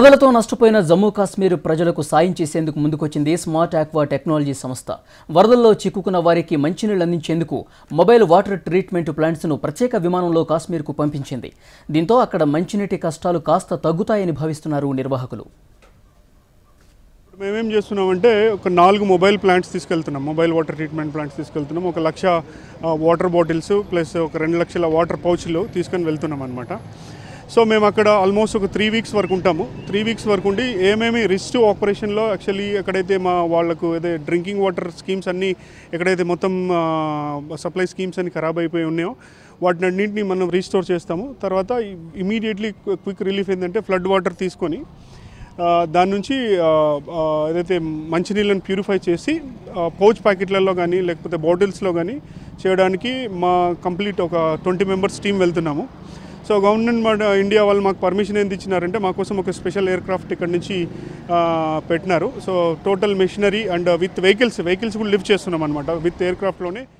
వరదలతో నష్టపోయిన జమ్మూ కాశ్మీర్ ప్రజలకు సాయం చేసేందుకు ముందుకొచ్చింది స్మార్ట్ ఆక్వా టెక్నాలజీ సంస్థ వరదల్లో చిక్కుకున్న వారికి మంచినీళ్లు అందించేందుకు మొబైల్ వాటర్ ట్రీట్మెంట్ ప్లాంట్స్ను ప్రత్యేక విమానంలో కాశ్మీర్కు పంపించింది దీంతో అక్కడ మంచినీటి కష్టాలు కాస్త తగ్గుతాయని భావిస్తున్నారు నిర్వాహకులు మేమేం చేస్తున్నామంటే ఒక నాలుగు మొబైల్ ప్లాంట్స్ తీసుకెళ్తున్నాం మొబైల్ వాటర్ ట్రీట్మెంట్ ప్లాంట్స్ తీసుకెళ్తున్నాం ఒక లక్ష వాటర్ బాటిల్స్ ప్లస్ ఒక రెండు లక్షల వాటర్ పౌచ్లు తీసుకొని వెళ్తున్నాం అనమాట సో మేము అక్కడ ఆల్మోస్ట్ ఒక త్రీ వీక్స్ వరకు ఉంటాము త్రీ వీక్స్ వరకు ఉండి ఏమేమి రిస్ట్ ఆపరేషన్లో యాక్చువల్లీ ఎక్కడైతే మా వాళ్ళకు అదే డ్రింకింగ్ వాటర్ స్కీమ్స్ అన్నీ ఎక్కడైతే మొత్తం సప్లై స్కీమ్స్ అన్ని ఖరాబ్ అయిపోయి ఉన్నాయో వాటిని అన్నింటినీ మనం రీస్టోర్ చేస్తాము తర్వాత ఇమీడియట్లీ క్విక్ రిలీఫ్ ఏంటంటే ఫ్లడ్ వాటర్ తీసుకొని దాని నుంచి ఏదైతే మంచినీళ్ళని ప్యూరిఫై చేసి పౌచ్ ప్యాకెట్లలో కానీ లేకపోతే బాటిల్స్లో కానీ చేయడానికి మా కంప్లీట్ ఒక ట్వంటీ మెంబర్స్ టీం వెళ్తున్నాము సో గవర్నమెంట్ ఇండియా వాళ్ళు మాకు పర్మిషన్ ఏంది ఇచ్చినారంటే మా కోసం ఒక స్పెషల్ ఎయిర్క్రాఫ్ట్ ఇక్కడ నుంచి పెట్టినారు so total machinery and with vehicles vehicles కూడా లిఫ్ట్ చేస్తున్నాం అనమాట విత్ ఎయిర్క్రాఫ్ట్లోనే